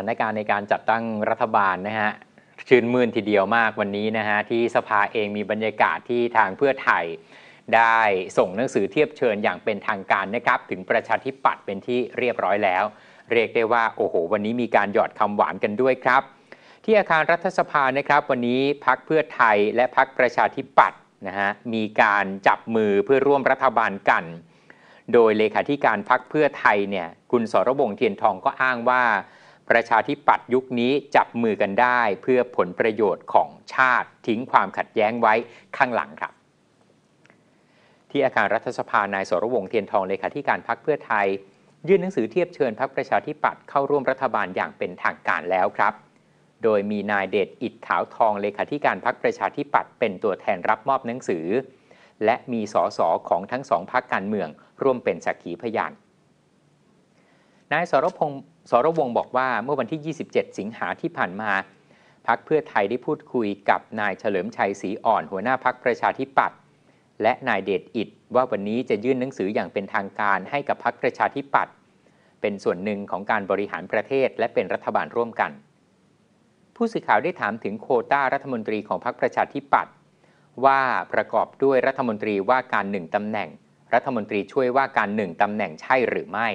ถานการณ์ในการจัดตั้งรัฐบาลนะฮะ ชื่นมื่นทีเดียวมากวันนี้นะฮะที่สภาเองมีบรรยากาศที่ทางเพื่อไทยได้ส่งหนังสือเทียบเชิญอย่างเป็นทางการนะครับถึงประชาธิปัตย์เป็นที่เรียบร้อยแล้ว เรียกได้ว่าโอ้โห วันนี้มีการหยอดคำหวานกันด้วยครับ ที่อาคารรัฐสภานะครับวันนี้พักเพื่อไทยและพักประชาธิปัตย์นะฮะมีการจับมือเพื่อร่วมรัฐบาลกัน โดยเลขาธิการพักเพื่อไทยเนี่ยคุณสรบงเทียนทองก็อ้างว่าประชาธิปัตย์ยุคนี้จับมือกันได้เพื่อผลประโยชน์ของชาติทิ้งความขัดแย้งไว้ข้างหลังครับที่อาคารรัฐสภานายสรวงเทียนทองเลขาธิการพักเพื่อไทย ยื่นหนังสือเทียบเชิญพักประชาธิปัตย์เข้าร่วมรัฐบาลอย่างเป็นทางการแล้วครับ โดยมีนายเดชอิดขาวทองเลขาธิการพักประชาธิปัตย์เป็นตัวแทนรับมอบหนังสือ และมีสสของทั้งสองพักการเมืองร่วมเป็นสักขีพยานนายสรพงษ์สรวงบอกว่าเมื่อวันที่ 27 สิงหาที่ผ่านมาพักเพื่อไทยได้พูดคุยกับนายเฉลิมชัยศรีอ่อนหัวหน้าพักประชาธิปัตย์และนายเดชอิดว่าวันนี้จะยื่นหนังสืออย่างเป็นทางการให้กับพักประชาธิปัตย์เป็นส่วนหนึ่งของการบริหารประเทศและเป็นรัฐบาลร่วมกัน ผู้สื่อข่าวได้ถามถึงโคต้ารัฐมนตรีของพักประชาธิปัตย์ว่าประกอบด้วยรัฐมนตรีว่าการหนึ่งตำแหน่ง รัฐมนตรีช่วยว่าการหนึ่งตำแหน่งใช่หรือไม่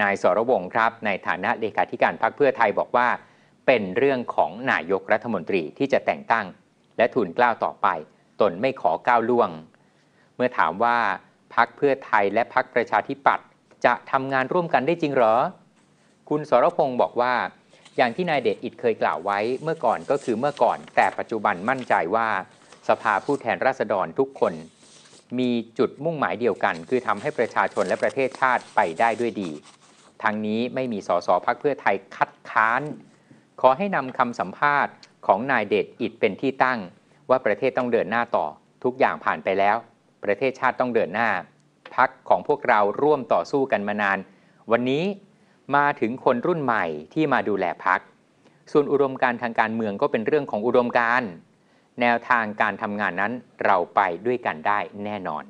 นายสรวงครับในฐานะเลขาธิการพรรคเพื่อไทยบอกว่าเป็นเรื่องของนายกรัฐมนตรีที่จะแต่งตั้ง และทุนกล้าวต่อไป ตนไม่ขอก้าวล่วง เมื่อถามว่าพรรคเพื่อไทยและพรรคประชาธิปัตย์จะทำงานร่วมกันได้จริงหรอ คุณสรพงศ์บอกว่า อย่างที่นายเดชอิดเคยกล่าวไว้เมื่อก่อนก็คือเมื่อก่อนแต่ปัจจุบันมั่นใจว่าสภาผู้แทนราษฎรทุกคน มีจุดมุ่งหมายเดียวกัน คือทำให้ประชาชนและประเทศชาติไปได้ด้วยดีทางนี้ไม่มีสสพักเพื่อไทยคัดค้าน ขอให้นำคำสัมภาษณ์ของนายเดชอิดเป็นที่ตั้งว่าประเทศต้องเดินหน้าต่อ ทุกอย่างผ่านไปแล้ว ประเทศชาติต้องเดินหน้า พักของพวกเราร่วมต่อสู้กันมานาน วันนี้มาถึงคนรุ่นใหม่ที่มาดูแลพัก ส่วนอุดมการทางการเมืองก็เป็นเรื่องของอุดมการแนวทางการทำงานนั้นเราไปด้วยกันได้แน่นอน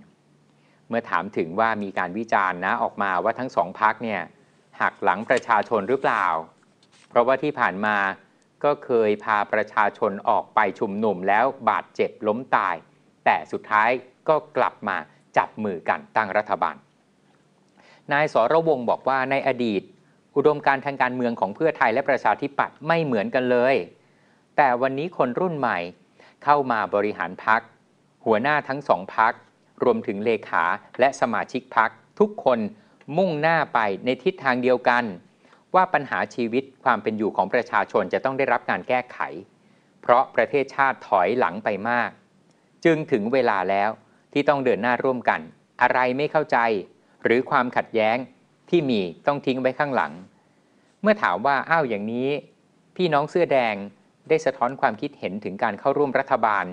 เมื่อถามถึงว่ามีการวิจารณ์นะออกมาว่าทั้งสองพักเนี่ยหักหลังประชาชนหรือเปล่า เพราะว่าที่ผ่านมาก็เคยพาประชาชนออกไปชุมนุมแล้วบาดเจ็บล้มตาย แต่สุดท้ายก็กลับมาจับมือกันตั้งรัฐบาล นายสรวงบอกว่าในอดีต อุดมการทางการเมืองของเพื่อไทยและประชาธิปัตย์ไม่เหมือนกันเลย แต่วันนี้คนรุ่นใหม่เข้ามาบริหารพัก หัวหน้าทั้งสองพัก รวมถึงเลขาและสมาชิกพักทุกคนมุ่งหน้าไปในทิศทางเดียวกัน ว่าปัญหาชีวิตความเป็นอยู่ของประชาชนจะต้องได้รับการแก้ไข เพราะประเทศชาติถอยหลังไปมาก จึงถึงเวลาแล้วที่ต้องเดินหน้าร่วมกัน อะไรไม่เข้าใจ หรือความขัดแย้งที่มีต้องทิ้งไว้ข้างหลัง เมื่อถามว่าอ้าวอย่างนี้ พี่น้องเสื้อแดงได้สะท้อนความคิดเห็นถึงการเข้าร่วมรัฐบาล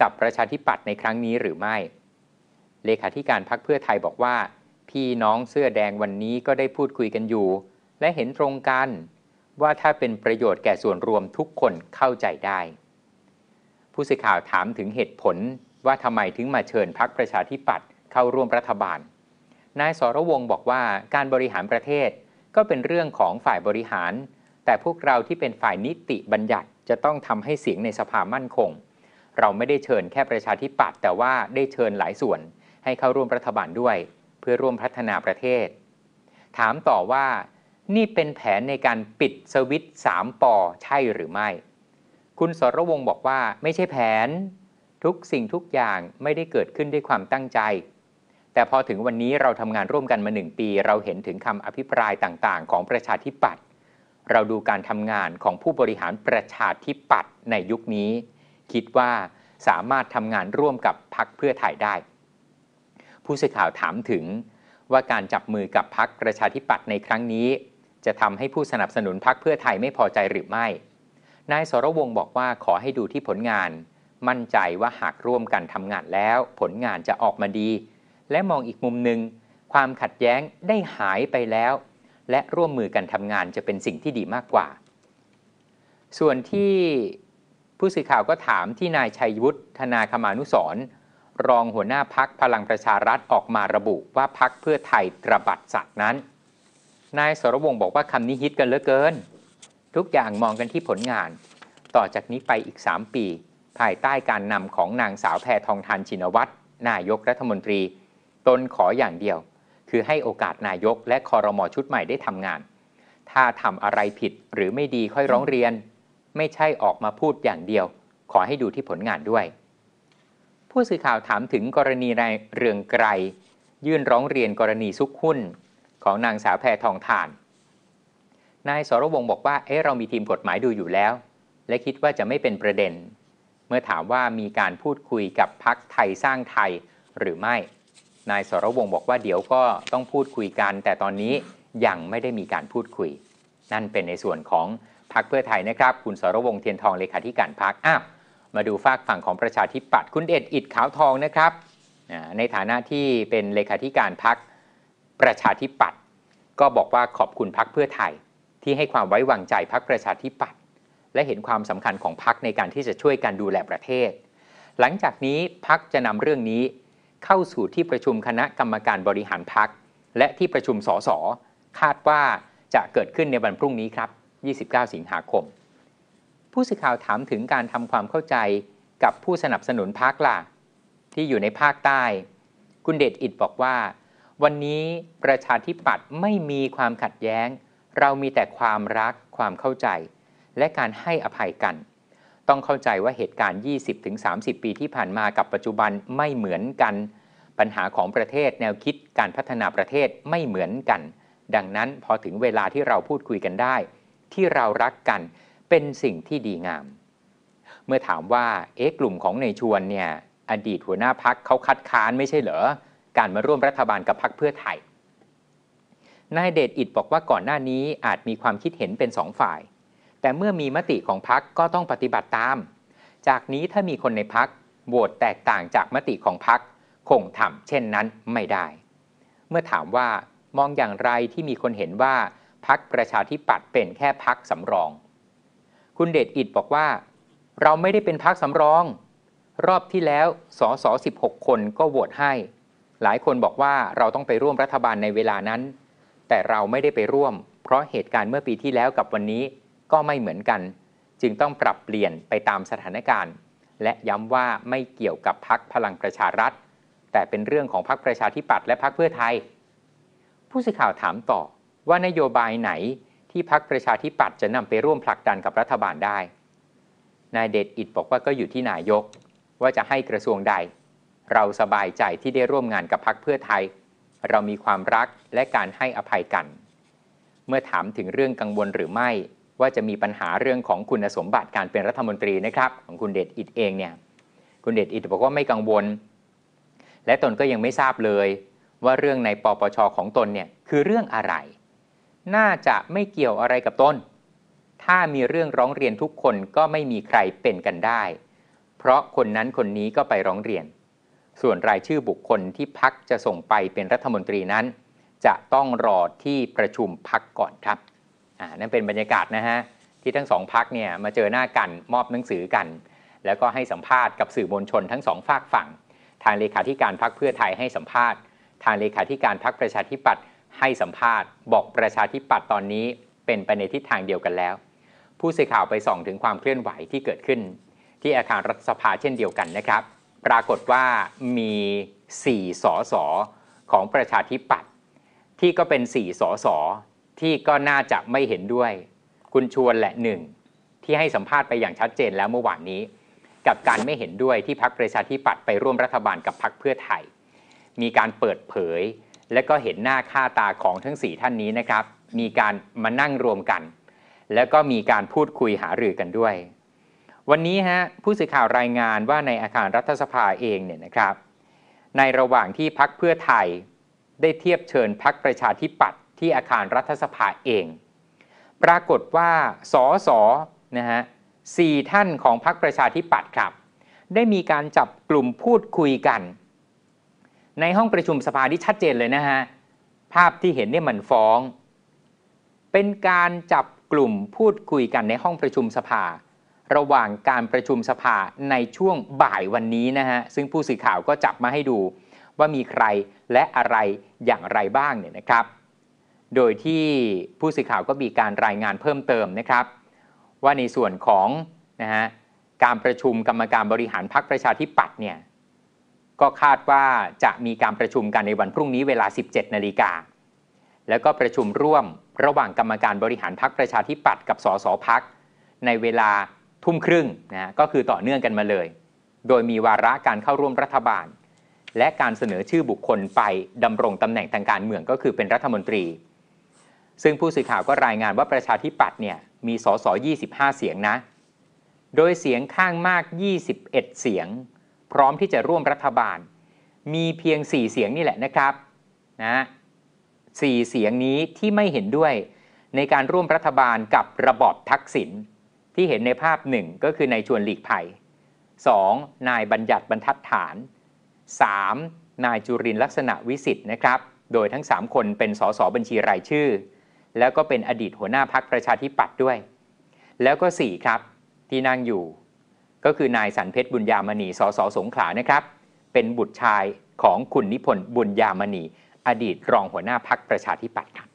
กับประชาธิปัตย์ในครั้งนี้หรือไม่เลขาธิการพรรคเพื่อไทยบอกว่าพี่ น้องเสื้อแดงวันนี้ก็ได้พูดคุยกันอยู่ และเห็นตรงกัน ว่าถ้าเป็นประโยชน์แก่ส่วนรวมทุกคนเข้าใจได้ ผู้สื่อข่าวถามถึงเหตุผลว่าทำไมถึงมาเชิญพักประชาธิปัตย์เข้าร่วมรัฐบาลนายสรวงบอกว่า การบริหารประเทศก็เป็นเรื่องของฝ่ายบริหาร แต่พวกเราที่เป็นฝ่ายนิติบัญญัติจะต้องทำให้เสียงในสภามั่นคง เราไม่ได้เชิญแค่ประชาธิปัตย์แต่ว่าได้เชิญหลายส่วนให้เข้าร่วมรัฐบาลด้วยเพื่อร่วมพัฒนาประเทศ ถามต่อว่านี่เป็นแผนในการปิดสวิตสามปอใช่หรือไม่ คุณสรวงบอกว่าไม่ใช่แผน ทุกสิ่งทุกอย่างไม่ได้เกิดขึ้นด้วยความตั้งใจ แต่พอถึงวันนี้เราทำงานร่วมกันมาหนึ่งปี เราเห็นถึงคำอภิปรายต่างๆของประชาธิปัตย์เราดูการทำงานของผู้บริหารประชาธิปัตย์ในยุคนี้ คิดว่าสามารถทำงานร่วมกับพรรคเพื่อไทยได้ผู้สื่อข่าวถามถึงว่าการจับมือกับพักประชาธิปัตย์ในครั้งนี้ จะทำให้ผู้สนับสนุนพักเพื่อไทยไม่พอใจหรือไม่ นายสรวงบอกว่าขอให้ดูที่ผลงาน มั่นใจว่าหากร่วมกันทำงานแล้ว ผลงานจะออกมาดี และมองอีกมุมหนึ่งความขัดแย้งได้หายไปแล้ว และร่วมมือกันทำงานจะเป็นสิ่งที่ดีมากกว่า ส่วนที่ผู้สื่อข่าวก็ถามที่นายชัยวุฒธนาคมานุสรรองหัวหน้าพักพลังประชารัฐออกมาระบุว่าพักเพื่อไทยตระบัดสัตว์นั้น นายสรวงบอกว่าคำนี้ฮิตกันเหลือเกิน ทุกอย่างมองกันที่ผลงาน ต่อจากนี้ไปอีก 3 ปี ภายใต้การนำของนางสาวแพทองทานชินวัตรนายกรัฐมนตรี ตนขออย่างเดียว คือให้โอกาสนายกและคอรมอชุดใหม่ได้ทำงาน ถ้าทำอะไรผิดหรือไม่ดีค่อยร้องเรียน ไม่ใช่ออกมาพูดอย่างเดียว ขอให้ดูที่ผลงานด้วยผู้สื่อข่าวถามถึงกรณีนายเรืองไกรยื่นร้องเรียนกรณีซุกหุ้นของนางสาวแพทองทาน นายสรวงบอกว่า เอ๊ะ เรามีทีมกฎหมายดูอยู่แล้ว และคิดว่าจะไม่เป็นประเด็น เมื่อถามว่ามีการพูดคุยกับพักไทยสร้างไทยหรือไม่นายสรวงบอกว่าเดี๋ยวก็ต้องพูดคุยกันแต่ตอนนี้ยังไม่ได้มีการพูดคุย นั่นเป็นในส่วนของพักเพื่อไทยนะครับ คุณสรวงเทียนทองเลขาธิการพักอ้าวมาดูฝากฝั่งของประชาธิปัตย์คุณเดชอิดขาวทองนะครับ ในฐานะที่เป็นเลขาธิการพักประชาธิปัตย์ก็บอกว่าขอบคุณพักเพื่อไทย ที่ให้ความไว้วางใจพักประชาธิปัตย์และเห็นความสำคัญของพักในการที่จะช่วยกันดูแลประเทศ หลังจากนี้พักจะนำเรื่องนี้เข้าสู่ที่ประชุมคณะกรรมการบริหารพักและที่ประชุมสสคาดว่าจะเกิดขึ้นในวันพรุ่งนี้ครับ 29 สิงหาคมผู้สื่อข่าวถามถึงการทำความเข้าใจกับผู้สนับสนุนพรรคล่ะที่อยู่ในภาคใต้ คุณเดชอิดบอกว่า วันนี้ประชาธิปัตย์ไม่มีความขัดแย้ง เรามีแต่ความรัก ความเข้าใจ และการให้อภัยกัน ต้องเข้าใจว่าเหตุการณ์ 20-30 ปีที่ผ่านมากับปัจจุบันไม่เหมือนกัน ปัญหาของประเทศแนวคิดการพัฒนาประเทศไม่เหมือนกัน ดังนั้นพอถึงเวลาที่เราพูดคุยกันได้ ที่เรารักกันเป็นสิ่งที่ดีงาม เมื่อถามว่าเอ๊กลุ่มของในชวนเนี่ยอดีตหัวหน้าพักเขาคัดค้านไม่ใช่เหรอการมาร่วมรัฐบาลกับพักเพื่อไทย นายเดชอิดบอกว่าก่อนหน้านี้อาจมีความคิดเห็นเป็นสองฝ่าย แต่เมื่อมีมติของพักก็ต้องปฏิบัติตาม จากนี้ถ้ามีคนในพักโหวตแตกต่างจากมติของพักคงทำเช่นนั้นไม่ได้ เมื่อถามว่ามองอย่างไรที่มีคนเห็นว่าพักประชาธิปัตย์เป็นแค่พักสำรองคุณเดชอิดบอกว่า เราไม่ได้เป็นพักสำรอง รอบที่แล้วสอสอ16คนก็โหวตให้ หลายคนบอกว่าเราต้องไปร่วมรัฐบาลในเวลานั้น แต่เราไม่ได้ไปร่วม เพราะเหตุการณ์เมื่อปีที่แล้วกับวันนี้ก็ไม่เหมือนกัน จึงต้องปรับเปลี่ยนไปตามสถานการณ์ และย้ำว่าไม่เกี่ยวกับพักพลังประชารัฐ แต่เป็นเรื่องของพักประชาธิปัตย์และพักเพื่อไทย ผู้สื่อข่าวถามต่อว่านโยบายไหนที่พักประชาธิปัตย์จะนำไปร่วมผลักดันกับรัฐบาลได้ นายเดชอิดบอกว่าก็อยู่ที่นายกว่าจะให้กระทรวงใด เราสบายใจที่ได้ร่วมงานกับพักเพื่อไทย เรามีความรักและการให้อภัยกัน เมื่อถามถึงเรื่องกังวลหรือไม่ ว่าจะมีปัญหาเรื่องของคุณสมบัติการเป็นรัฐมนตรีนะครับ ของคุณเดชอิดเองเนี่ยคุณเดชอิดบอกว่าไม่กังวล และตนก็ยังไม่ทราบเลย ว่าเรื่องในปปชของตนเนี่ยคือเรื่องอะไรน่าจะไม่เกี่ยวอะไรกับตนถ้ามีเรื่องร้องเรียนทุกคนก็ไม่มีใครเป็นกันได้ เพราะคนนั้นคนนี้ก็ไปร้องเรียน ส่วนรายชื่อบุคคลที่พักจะส่งไปเป็นรัฐมนตรีนั้น จะต้องรอที่ประชุมพักก่อนครับ อ่า นั่นเป็นบรรยากาศนะฮะที่ทั้งสองพักเนี่ยมาเจอหน้ากันมอบหนังสือกัน แล้วก็ให้สัมภาษณ์กับสื่อมวลชน ทั้งสองฝากฝั่ง ทางเลขาธิการพักเพื่อไทยให้สัมภาษณ์ ทางเลขาธิการพักประชาธิปัตย์ให้สัมภาษณ์บอกประชาธิปัตย์ตอนนี้เป็นไปในทิศทางเดียวกันแล้ว ผู้สื่อข่าวไปส่องถึงความเคลื่อนไหวที่เกิดขึ้นที่อาคารรัฐสภาเช่นเดียวกันนะครับ ปรากฏว่ามี 4สสของประชาธิปัตย์ที่ก็เป็น 4สสที่ก็น่าจะไม่เห็นด้วย คุณชวนแหละหนึ่งที่ให้สัมภาษณ์ไปอย่างชัดเจนแล้วเมื่อวานนี้ กับการไม่เห็นด้วยที่พักประชาธิปัตย์ไปร่วมรัฐบาลกับพักเพื่อไทยมีการเปิดเผยและก็เห็นหน้าค่าตาของทั้ง 4 ท่านนี้ นะครับ มีการมานั่งรวมกัน แล้วก็มีการพูดคุยหารือกันด้วย วันนี้ฮะ ผู้สื่อข่าวรายงานว่าในอาคารรัฐสภาเองเนี่ยนะครับ ในระหว่างที่พักเพื่อไทย ได้เทียบเชิญพักประชาธิปัตย์ที่อาคารรัฐสภาเอง ปรากฏว่าสอสอนะฮะสี่ท่านของพักประชาธิปัตย์ครับได้มีการจับกลุ่มพูดคุยกันในห้องประชุมสภาที่ชัดเจนเลยนะฮะ ภาพที่เห็นเนี่ยมันฟ้อง เป็นการจับกลุ่มพูดคุยกันในห้องประชุมสภา ระหว่างการประชุมสภาในช่วงบ่ายวันนี้นะฮะ ซึ่งผู้สื่อข่าวก็จับมาให้ดูว่ามีใครและอะไรอย่างไรบ้างเนี่ยนะครับ โดยที่ผู้สื่อข่าวก็มีการรายงานเพิ่มเติมนะครับ ว่าในส่วนของนะฮะการประชุมกรรมการบริหารพรรคประชาธิปัตย์เนี่ยก็คาดว่าจะมีการประชุมกันในวันพรุ่งนี้เวลา 17 นาฬิกา แล้วก็ประชุมร่วมระหว่างกรรมการบริหารพักประชาธิปัตย์กับสสพัก ในเวลาทุ่มครึ่งนะ ก็คือต่อเนื่องกันมาเลย โดยมีวาระการเข้าร่วมรัฐบาล และการเสนอชื่อบุคคลไปดำรงตำแหน่งทางการเมือง ก็คือเป็นรัฐมนตรี ซึ่งผู้สื่อข่าวก็รายงานว่าประชาธิปัตย์เนี่ยมีสส 25 เสียงนะ โดยเสียงข้างมาก 21 เสียงพร้อมที่จะร่วมรัฐบาล มีเพียง 4 เสียงนี่แหละนะครับนะสี่เสียงนี้ที่ไม่เห็นด้วยในการร่วมรัฐบาลกับระบอบทักษิณที่เห็นในภาพหนึ่งก็คือนายชวนหลีกภัย 2. นายบัญญัติบรรทัดฐาน 3. นายจุรินลักษณะวิสิทธ์นะครับ โดยทั้ง 3 คนเป็นสสบัญชีรายชื่อ แล้วก็เป็นอดีตหัวหน้าพักประชาธิปัตย์ด้วย แล้วก็4ครับที่นั่งอยู่ก็คือนายสันเพชรบุญยามณีสสสงขลานะครับ เป็นบุตรชายของคุณนิพนธ์บุญยามณี อดีตรองหัวหน้าพักประชาธิปัตย์ครับ